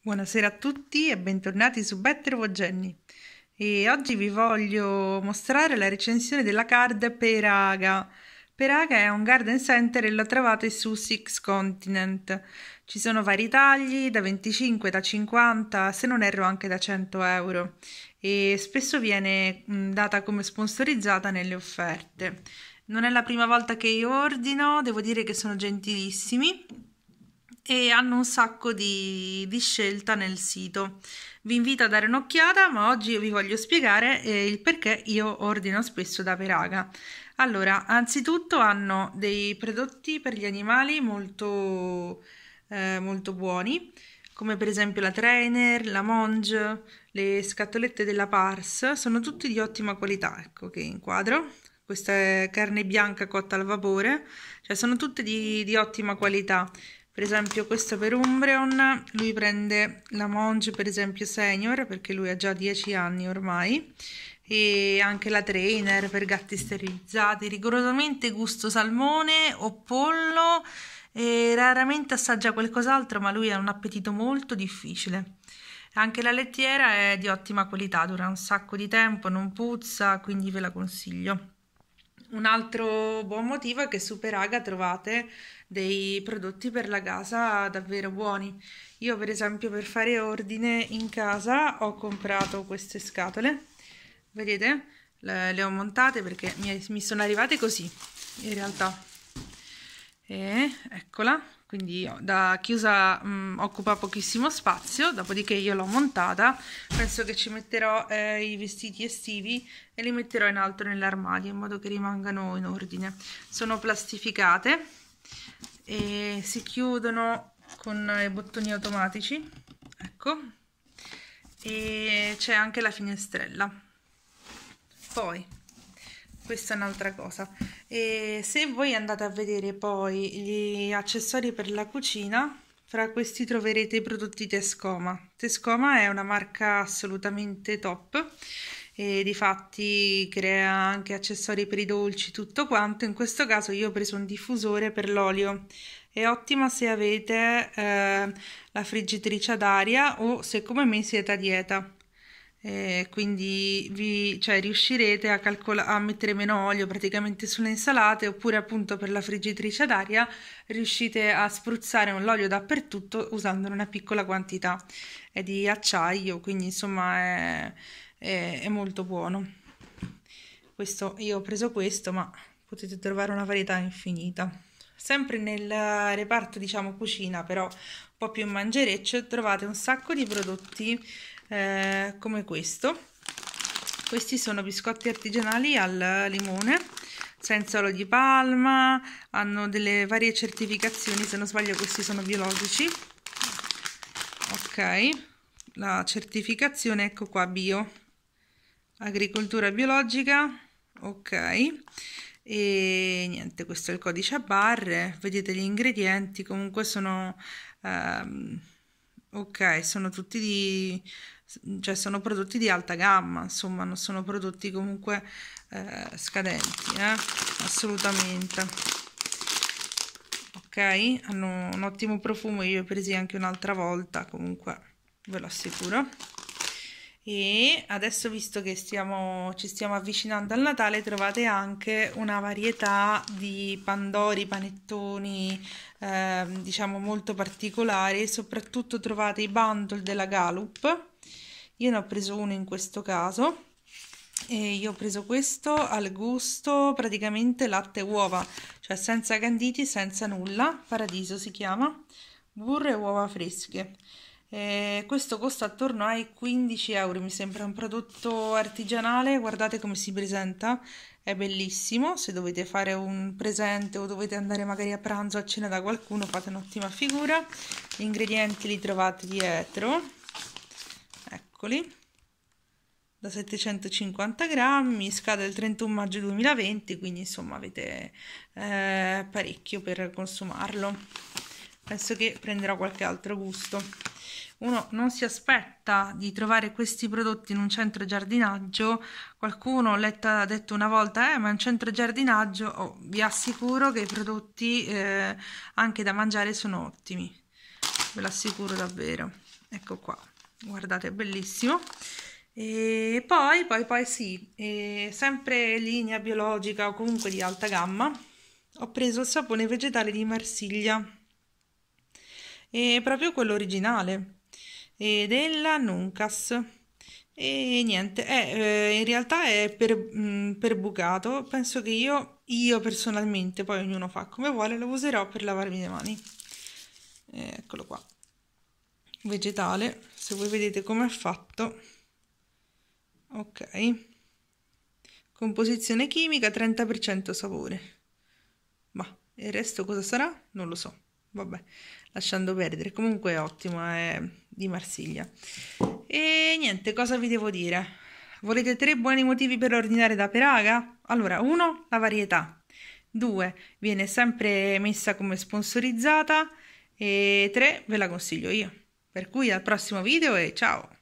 Buonasera a tutti e bentornati su Better Vogenni. E oggi vi voglio mostrare la recensione della card Peraga. Peraga è un garden center e la trovate su Six Continent. Ci sono vari tagli da 25, da 50, se non erro anche da 100 euro e spesso viene mm, data come sponsorizzata nelle offerte. Non è la prima volta che io ordino, devo dire che sono gentilissimi e hanno un sacco di, di, scelta nel sito. Vi invito a dare un'occhiata, ma oggi vi voglio spiegare eh, il perché io ordino spesso da Peraga. Allora, anzitutto hanno dei prodotti per gli animali molto, eh, molto buoni, come per esempio la trainer, la monge, le scatolette della Pars, sono tutti di ottima qualità, ecco che inquadro, questa è carne bianca cotta al vapore, cioè sono tutte di, di ottima qualità per esempio questo per Umbreon lui prende la Monge per esempio senior perché lui ha già 10 anni ormai e anche la trainer per gatti sterilizzati rigorosamente gusto salmone o pollo e raramente assaggia qualcos'altro ma lui ha un appetito molto difficile anche la lettiera è di ottima qualità dura un sacco di tempo non puzza quindi ve la consiglio un altro buon motivo è che su Peraga trovate dei prodotti per la casa davvero buoni. Io per esempio per fare ordine in casa ho comprato queste scatole, vedete? Le, le ho montate perché mi, mi sono arrivate così in realtà e eccola quindi da chiusa mh, mm, occupa pochissimo spazio dopodiché io l'ho montata penso che ci metterò eh, i vestiti estivi e li metterò in alto nell'armadio in modo che rimangano in ordine sono plastificate e si chiudono con i bottoni automatici ecco e c'è anche la finestrella poi questa è un'altra cosa. E se voi andate a vedere poi gli accessori per la cucina, fra questi troverete i prodotti Tescoma. Tescoma è una marca assolutamente top e di fatti crea anche accessori per i dolci, tutto quanto. In questo caso io ho preso un diffusore per l'olio. È ottima se avete eh, la friggitrice ad aria o se come me siete a dieta e quindi vi, cioè, riuscirete a, calcola- a mettere meno olio praticamente sulle insalate oppure appunto per la friggitrice ad aria riuscite a spruzzare un olio dappertutto usando una piccola quantità è di acciaio quindi insomma è, è, è molto buono questo io ho preso questo ma potete trovare una varietà infinita sempre nel reparto diciamo cucina però po' più in mangereccio trovate un sacco di prodotti eh, come questo questi sono biscotti artigianali al limone senza olio di palma hanno delle varie certificazioni se non sbaglio questi sono biologici ok la certificazione ecco qua bio agricoltura biologica ok e niente questo è il codice a barre vedete gli ingredienti comunque sono ehm, ok sono tutti di cioè sono prodotti di alta gamma insomma non sono prodotti comunque eh, scadenti eh? assolutamente ok hanno un ottimo profumo io ho presi anche un'altra volta comunque ve lo assicuro e adesso, visto che stiamo, ci stiamo avvicinando al Natale, trovate anche una varietà di pandori, panettoni, eh, diciamo molto particolari. Soprattutto trovate i bundle della Gallup. Io ne ho preso uno in questo caso. E io ho preso questo al gusto praticamente latte e uova, cioè senza canditi, senza nulla. Paradiso si chiama. Burro e uova fresche eh, questo costa attorno ai 15 euro, mi sembra un prodotto artigianale, guardate come si presenta, è bellissimo, se dovete fare un presente o dovete andare magari a pranzo o a cena da qualcuno fate un'ottima figura, gli ingredienti li trovate dietro, eccoli, da 750 grammi, scade il 31 maggio 2020, quindi insomma avete eh, parecchio per consumarlo. Penso che prenderò qualche altro gusto uno non si aspetta di trovare questi prodotti in un centro giardinaggio. Qualcuno letta, ha detto una volta, eh, ma un centro giardinaggio, oh, vi assicuro che i prodotti eh, anche da mangiare sono ottimi, ve l'assicuro davvero. Ecco qua, guardate, è bellissimo. E poi, poi, poi sì, sempre linea biologica o comunque di alta gamma, ho preso il sapone vegetale di Marsiglia e proprio quello originale e della Nuncas. E niente, eh, eh in realtà è per, mh, mm, per bucato, penso che io, io personalmente, poi ognuno fa come vuole, lo userò per lavarmi le mani. Eh, eccolo qua, vegetale, se voi vedete come è fatto, ok, composizione chimica 30% sapore, ma il resto cosa sarà? Non lo so vabbè, lasciando perdere, comunque è ottima, è di Marsiglia. E niente, cosa vi devo dire? Volete tre buoni motivi per ordinare da Peraga? Allora, uno, la varietà. Due, viene sempre messa come sponsorizzata. E tre, ve la consiglio io. Per cui al prossimo video e ciao!